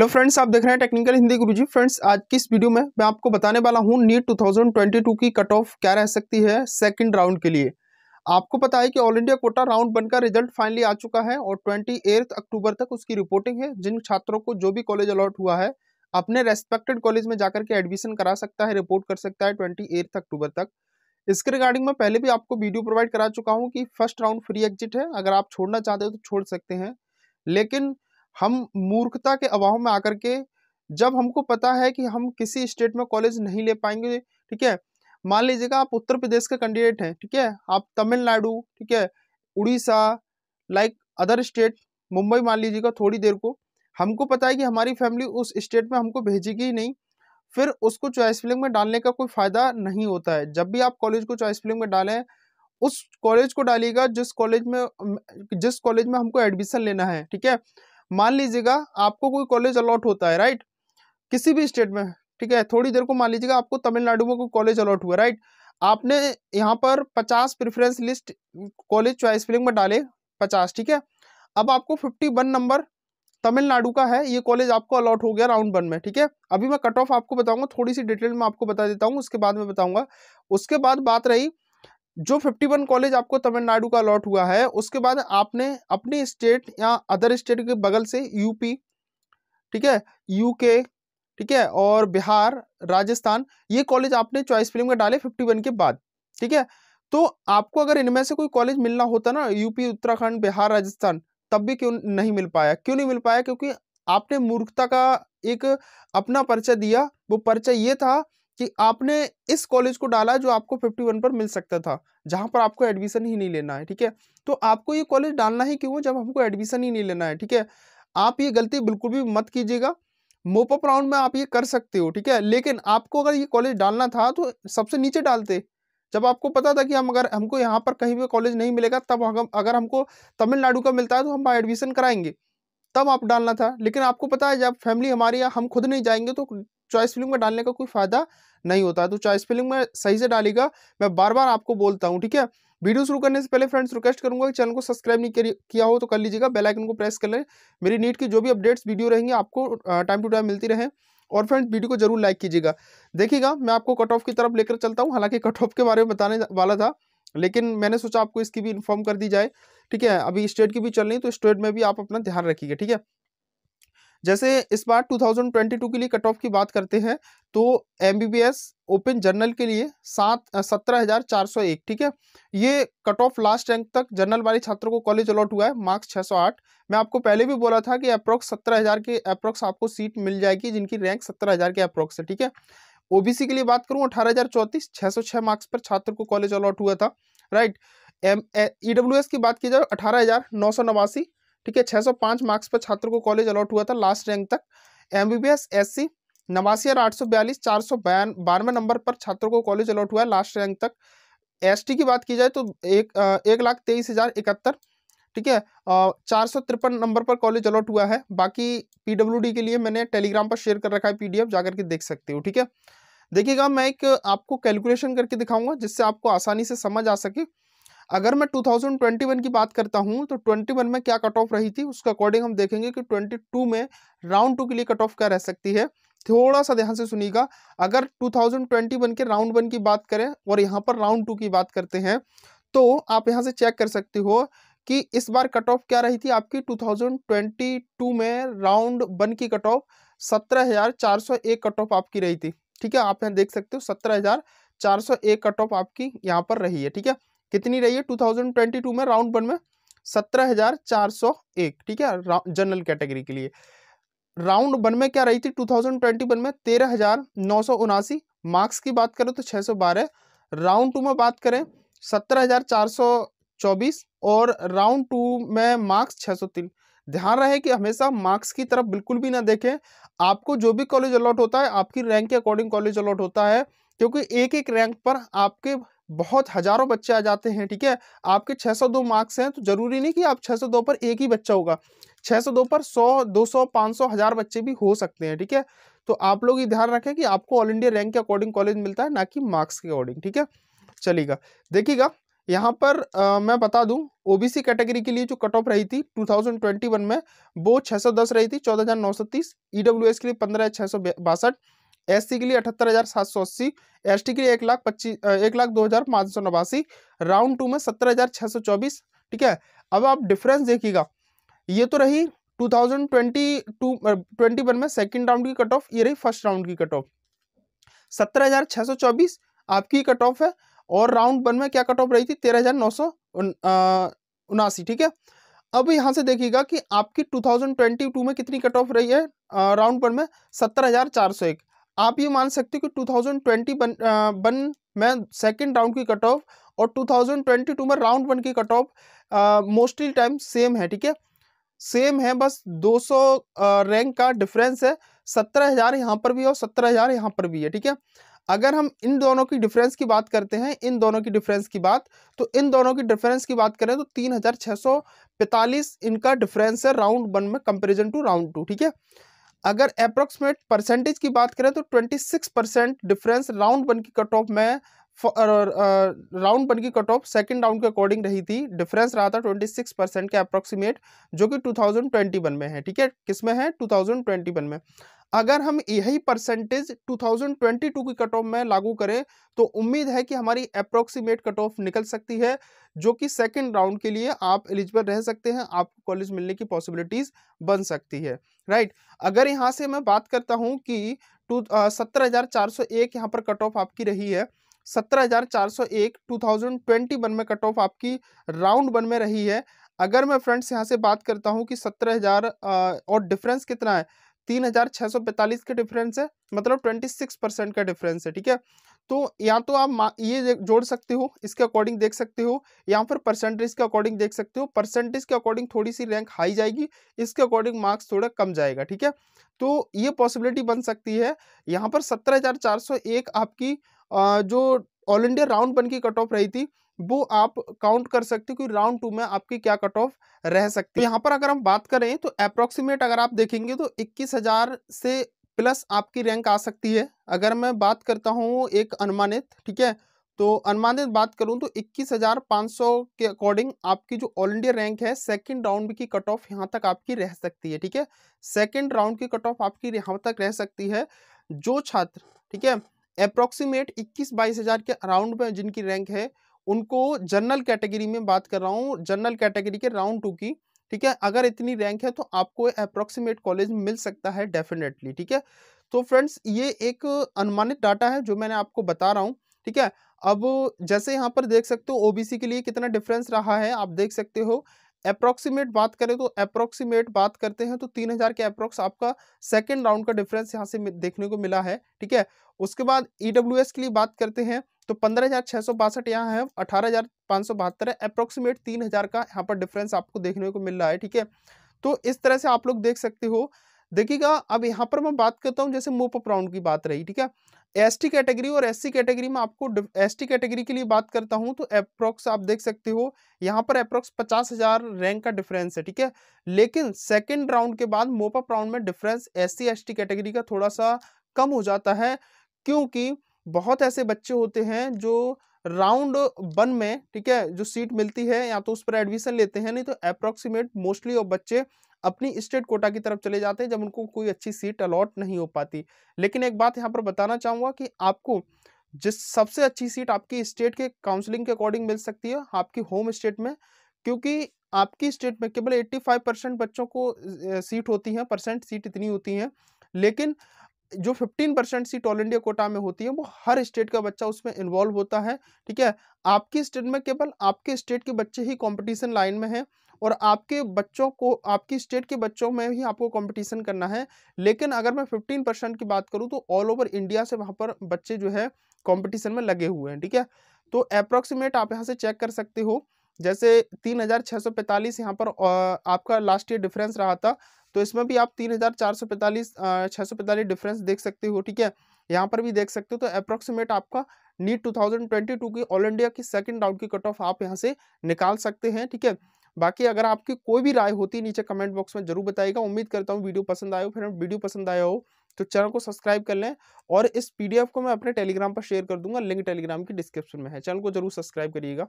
hello friends आप देख रहे हैं टेक्निकल हिंदी गुरुजी फ्रेंड्स आज की इस वीडियो में मैं आपको बताने वाला हूं नीट 2022 की कट ऑफ क्या रह सकती है सेकंड राउंड के लिए आपको पता है कि all India quota round one का रिजल्ट फाइनली आ चुका है और ट्वेंटी अक्टूबर तक उसकी रिपोर्टिंग है जिन छात्रों को जो भी कॉलेज अलॉट हुआ है अपने रेस्पेक्टेड कॉलेज में जाकर के एडमिशन करा सकता है रिपोर्ट कर सकता है ट्वेंटी अक्टूबर तक इसके रिगार्डिंग मैं पहले भी आपको वीडियो प्रोवाइड करा चुका हूँ कि फर्स्ट राउंड फ्री एग्जिट है अगर आप छोड़ना चाहते हो तो छोड़ सकते हैं लेकिन हम मूर्खता के अभाव में आकर के जब हमको पता है कि हम किसी स्टेट में कॉलेज नहीं ले पाएंगे ठीक है मान लीजिएगा आप उत्तर प्रदेश के कैंडिडेट हैं ठीक है आप तमिलनाडु ठीक है Orissa like other state Mumbai मान लीजिएगा थोड़ी देर को हमको पता है कि हमारी फैमिली उस स्टेट में हमको भेजेगी ही नहीं फिर उसको चॉइस फिलिंग में डालने का कोई फ़ायदा नहीं होता है जब भी आप कॉलेज को चॉइस फिलिंग में डालें उस कॉलेज को डालिएगा जिस कॉलेज में जिस कॉलेज में हमको एडमिशन लेना है ठीक है मान लीजिएगा आपको कोई कॉलेज अलॉट होता है राइट किसी भी स्टेट में ठीक है थोड़ी देर को मान लीजिएगा आपको तमिलनाडु में कोई कॉलेज अलॉट हुआ राइट आपने यहाँ पर पचास preference list college choice filling में डाले पचास ठीक है अब आपको फिफ्टी वन नंबर तमिलनाडु का है ये कॉलेज आपको अलॉट हो गया राउंड वन में ठीक है अभी मैं कट ऑफ आपको बताऊंगा थोड़ी सी डिटेल में आपको बता देता हूँ उसके बाद में बताऊंगा उसके बाद बात रही जो 51 कॉलेज आपको तमिलनाडु का अलॉट हुआ है उसके बाद आपने अपनी स्टेट या अदर स्टेट के बगल से यूपी ठीक है यूके ठीक है और बिहार राजस्थान ये कॉलेज आपने चॉइस फिल्म में डाले 51 के बाद ठीक है तो आपको अगर इनमें से कोई कॉलेज मिलना होता ना यूपी उत्तराखंड बिहार राजस्थान तब भी क्यों नहीं मिल पाया क्यों नहीं मिल पाया क्योंकि आपने मूर्खता का एक अपना पर्चा दिया वो पर्चा ये था कि आपने इस कॉलेज को डाला जो आपको 51 पर मिल सकता था जहाँ पर आपको एडमिशन ही नहीं लेना है ठीक है तो आपको ये कॉलेज डालना ही क्यों जब हमको एडमिशन ही नहीं लेना है ठीक है आप ये गलती बिल्कुल भी मत कीजिएगा मोपअप राउंड में आप ये कर सकते हो ठीक है लेकिन आपको अगर ये कॉलेज डालना था तो सबसे नीचे डालते जब आपको पता था कि हम अगर हमको यहाँ पर कहीं भी कॉलेज नहीं मिलेगा तब अगर हमको तमिलनाडु का मिलता है तो हम वहाँ एडमिशन कराएंगे तब आप डालना था लेकिन आपको पता है जब फैमिली हमारी या हम खुद नहीं जाएंगे तो चॉइस फिल्म में डालने का कोई फ़ायदा नहीं होता है तो चाहे स्पेलिंग में सही से डालेगा मैं बार बार आपको बोलता हूँ ठीक है वीडियो शुरू करने से पहले फ्रेंड्स रिक्वेस्ट करूंगा कि चैनल को सब्सक्राइब नहीं किया हो तो कर लीजिएगा बेल आइकन को प्रेस कर लें मेरी नीट की जो भी अपडेट्स वीडियो रहेंगे आपको टाइम टू टाइम मिलती रहे और फ्रेंड्स वीडियो को जरूर लाइक कीजिएगा देखिएगा मैं आपको कट ऑफ की तरफ लेकर चलता हूँ हालांकि कट ऑफ के बारे में बताने वाला था लेकिन मैंने सोचा आपको इसकी भी इन्फॉर्म कर दी जाए ठीक है अभी स्टेट की भी चल रही तो स्टेट में भी आप अपना ध्यान रखिएगा ठीक है जैसे इस बार 2022 के लिए कट ऑफ की बात करते हैं तो एम ओपन जर्नल के लिए सात सत्रह हज़ार चार सौ एक ठीक है ये कट ऑफ लास्ट रैंक तक जर्नल वाले छात्रों को कॉलेज अलॉट हुआ है मार्क्स छः सौ आठ मैं आपको पहले भी बोला था कि अप्रोक्स सत्रह हज़ार के अप्रोक्स आपको सीट मिल जाएगी जिनकी रैंक सत्रह हज़ार के अप्रोक्स है ठीक है ओबीसी के लिए बात करूँ अठारह हज़ार चौंतीस छः सौ छः मार्क्स पर छात्र को कॉलेज अलॉट हुआ था right M E W S की बात की जाए अठारह हज़ार नौ सौ नवासी ठीक है 605 मार्क्स पर छात्र को कॉलेज अलॉट हुआ था लास्ट रैंक तक M B B S S C नवासी हजार आठ सौ बयालीस चार सौ बयान बारहवें नंबर पर छात्रों को कॉलेज अलॉट हुआ है लास्ट रैंक तक एस की बात की जाए तो एक एक लाख तेईस हज़ार इकहत्तर ठीक है चार सौ तिरपन नंबर पर कॉलेज अलॉट हुआ है बाकी डी के लिए मैंने टेलीग्राम पर शेयर कर रखा है पीडीएफ जाकर के देख सकते हो ठीक है देखिएगा मैं एक आपको कैलकुलेशन करके दिखाऊंगा जिससे आपको आसानी से समझ आ सके अगर मैं 2021 की बात करता हूँ तो 21 में क्या कट ऑफ रही थी उसके अकॉर्डिंग हम देखेंगे कि 22 में राउंड टू के लिए कट ऑफ क्या रह सकती है थोड़ा सा ध्यान से सुनिएगा अगर 2021 के राउंड वन की बात करें और यहाँ पर राउंड टू की बात करते हैं तो आप यहाँ से चेक कर सकते हो कि इस बार कट ऑफ क्या रही थी आपकी टू में राउंड वन की कट ऑफ एक कट ऑफ आपकी रही थी ठीक है आप यहाँ देख सकते हो सत्रह एक कट ऑफ आपकी यहाँ पर रही है ठीक है कितनी रही है 2022 में राउंड वन में 17,401 ठीक है जनरल कैटेगरी के लिए राउंड वन में क्या रही थी 2021 में तेरह हजार नौ सौ उनासी मार्क्स की बात करें तो 612 राउंड टू में बात करें 17,424 और राउंड टू में मार्क्स 603 ध्यान रहे कि हमेशा मार्क्स की तरफ बिल्कुल भी ना देखें आपको जो भी कॉलेज अलॉट होता है आपकी रैंक के अकॉर्डिंग कॉलेज अलॉट होता है क्योंकि एक एक रैंक पर आपके बहुत हजारों बच्चे आ जाते हैं ठीक है आपके 602 मार्क्स हैं तो जरूरी नहीं कि आप 602 पर एक ही बच्चा होगा 602 पर 100 200 500 हजार बच्चे भी हो सकते हैं ठीक है तो आप लोग ये ध्यान रखें कि आपको ऑल इंडिया रैंक के अकॉर्डिंग कॉलेज मिलता है ना कि मार्क्स के अकॉर्डिंग ठीक है चलेगा देखिएगा यहाँ पर आ, मैं बता दूं ओबीसी कैटेगरी के लिए जो कट ऑफ रही थी 2021 में वो 610 रही थी 14,930 ईडब्ल्यूएस के लिए पंद्रह छह सौ बासठ एस के लिए अठहत्तर हज़ार सात सौ अस्सी एस के लिए एक लाख पच्चीस एक लाख दो हज़ार पाँच सौ नवासी राउंड टू में सत्तर हज़ार छः सौ चौबीस ठीक है अब आप डिफरेंस देखिएगा ये तो रही two thousand twenty two twenty one में सेकेंड राउंड की कट ऑफ ये रही फर्स्ट राउंड की कट ऑफ सत्तर हज़ार छः सौ चौबीस आपकी कट ऑफ है और राउंड वन में क्या कट ऑफ रही थी तेरह हज़ार नौ सौ उनासी ठीक है अब यहाँ से देखिएगा कि आपकी 2022 में कितनी कट ऑफ रही है राउंड वन में सत्तर हज़ार चार सौ एक आप ये मान सकते हो कि 2020 बन ट्वेंटी वन में सेकेंड राउंड की कट ऑफ और 2022 में राउंड वन की cut off mostly time same है ठीक है सेम है बस 200 रैंक का डिफरेंस है सत्रह हज़ार यहाँ पर भी है और सत्रह हज़ार यहाँ पर भी है ठीक है अगर हम इन दोनों की डिफरेंस की बात करते हैं इन दोनों की डिफरेंस की बात तो इन दोनों की डिफरेंस की बात करें तो तीन हज़ार छः सौ पैंतालीस इनका डिफरेंस है राउंड वन में कंपेरिजन टू राउंड टू ठीक है अगर अप्रोक्सीमेट परसेंटेज की बात करें तो 26 परसेंट डिफरेंस राउंड वन की कट ऑफ में राउंड वन की कट ऑफ सेकेंड राउंड के अकॉर्डिंग रही थी डिफरेंस रहा था 26 परसेंट के अप्रोक्सीमेट जो कि 2021 में है ठीक है किस में है 2021 में अगर हम यही परसेंटेज 2022 की कट ऑफ में लागू करें तो उम्मीद है कि हमारी अप्रोक्सीमेट कट ऑफ निकल सकती है जो कि सेकेंड राउंड के लिए आप एलिजिबल रह सकते हैं आपको कॉलेज मिलने की पॉसिबिलिटीज बन सकती है राइट अगर यहाँ से मैं बात करता हूँ कि टू सत्रह हज़ार चार सौ एक यहाँ पर कट ऑफ आपकी रही है सत्रह हज़ार चार सौ एक टू थाउजेंड ट्वेंटी वन में कट ऑफ आपकी राउंड वन में रही है अगर मैं फ्रेंड्स यहाँ से बात करता हूँ कि सत्रह हज़ार और डिफरेंस कितना है तीन हजार छः सौ पैंतालीस के डिफरेंस है मतलब ट्वेंटी सिक्स परसेंट का डिफरेंस है ठीक है तो या तो आप ये जोड़ सकते हो इसके अकॉर्डिंग देख सकते हो या फिर परसेंटेज के अकॉर्डिंग देख सकते हो परसेंटेज के अकॉर्डिंग थोड़ी सी रैंक हाई जाएगी इसके अकॉर्डिंग मार्क्स थोड़ा कम जाएगा ठीक है तो ये पॉसिबिलिटी बन सकती है यहाँ पर सत्रह हजार चार सौ एक आपकी जो ऑल इंडिया राउंड वन की कट ऑफ रही थी वो आप काउंट कर सकते हो कि राउंड टू में आपकी क्या कट ऑफ रह सकती है तो यहाँ पर अगर हम बात करें तो अप्रोक्सीमेट अगर आप देखेंगे तो इक्कीस से प्लस आपकी रैंक आ सकती है अगर मैं बात करता हूँ एक अनुमानित ठीक है तो अनुमानित बात करूं तो 21,500 के अकॉर्डिंग आपकी जो ऑल इंडिया रैंक है सेकंड राउंड की कट ऑफ यहां तक आपकी रह सकती है ठीक है सेकंड राउंड की कट ऑफ आपकी यहां तक रह सकती है जो छात्र ठीक है अप्रोक्सीमेट इक्कीस बाईस हज़ार के अराउंड में जिनकी रैंक है उनको जनरल कैटेगरी में बात कर रहा हूँ जनरल कैटेगरी के राउंड टू की ठीक है अगर इतनी रैंक है तो आपको अप्रोक्सीमेट कॉलेज मिल सकता है डेफिनेटली ठीक है तो फ्रेंड्स ये एक अनुमानित डाटा है जो मैंने आपको बता रहा हूँ ठीक है अब जैसे यहाँ पर देख सकते हो ओबीसी के लिए कितना डिफरेंस रहा है आप देख सकते हो अप्रोक्सीमेट बात करें तो अप्रोक्सीमेट बात करते हैं तो तीन हज़ार के अप्रोक्स आपका सेकेंड राउंड का डिफरेंस यहाँ से देखने को मिला है ठीक है उसके बाद ई e के लिए बात करते हैं तो पंद्रह हज़ार छह सौ बासठ यहाँ है अठारह हज़ार पाँच सौ बहत्तर है अप्रोक्सीमेट तीन हज़ार का यहाँ पर डिफरेंस आपको देखने को मिल रहा है ठीक है तो इस तरह से आप लोग देख सकते हो देखिएगा अब यहाँ पर मैं बात करता हूँ जैसे अप राउंड की बात रही ठीक है एस टी कैटेगरी और एस सी कैटेगरी में आपको एस टी कैटेगरी के लिए बात करता हूँ तो अप्रोक्स आप देख सकते हो यहाँ पर अप्रोक्स पचास हजार रैंक का डिफरेंस है ठीक है लेकिन सेकेंड राउंड के बाद मोपअप राउंड में difference S C S T category का थोड़ा सा कम हो जाता है क्योंकि बहुत ऐसे बच्चे होते हैं जो राउंड वन में ठीक है जो सीट मिलती है या तो उस पर एडमिशन लेते हैं नहीं तो अप्रोक्सीमेट मोस्टली वो बच्चे अपनी स्टेट कोटा की तरफ चले जाते हैं जब उनको कोई अच्छी सीट अलॉट नहीं हो पाती लेकिन एक बात यहाँ पर बताना चाहूँगा कि आपको जिस सबसे अच्छी सीट आपकी स्टेट के काउंसलिंग के अकॉर्डिंग मिल सकती है आपकी होम स्टेट में क्योंकि आपकी स्टेट में केवल 85 परसेंट बच्चों को सीट होती है परसेंट सीट इतनी होती है लेकिन जो 15 percent seat all India quota में होती है वो हर स्टेट का बच्चा उसमें इन्वॉल्व होता है ठीक है आपकी स्टेट में केवल आपके स्टेट के बच्चे ही कंपटीशन लाइन में हैं और आपके बच्चों को आपकी स्टेट के बच्चों में ही आपको कंपटीशन करना है लेकिन अगर मैं फिफ्टीन परसेंट की बात करूँ तो ऑल ओवर इंडिया से वहाँ पर बच्चे जो है कॉम्पिटिशन में लगे हुए हैं ठीक है तो अप्रोक्सीमेट आप यहाँ से चेक कर सकते हो जैसे तीन हज़ार छः सौ पैंतालीस यहाँ पर आपका लास्ट ईयर डिफरेंस रहा था तो इसमें भी आप तीन हज़ार चार सौ पैंतालीस छः सौ पैंतालीस डिफरेंस देख सकते हो ठीक है यहाँ पर भी देख सकते हो तो अप्रोक्सीमेट आपका NEET two thousand twenty two की ऑल इंडिया की सेकंड राउंड की कट ऑफ आप यहाँ से निकाल सकते हैं ठीक है बाकी अगर आपकी कोई भी राय होती है नीचे कमेंट बॉक्स में जरूर बताइएगा उम्मीद करता हूँ वीडियो पसंद आए हो फिर वीडियो पसंद आया हो तो चैनल को सब्सक्राइब कर लें और इस पीडीएफ को मैं अपने टेलीग्राम पर शेयर कर दूंगा लिंक टेलीग्राम की डिस्क्रिप्शन में है चैनल को जरूर सब्सक्राइब करिएगा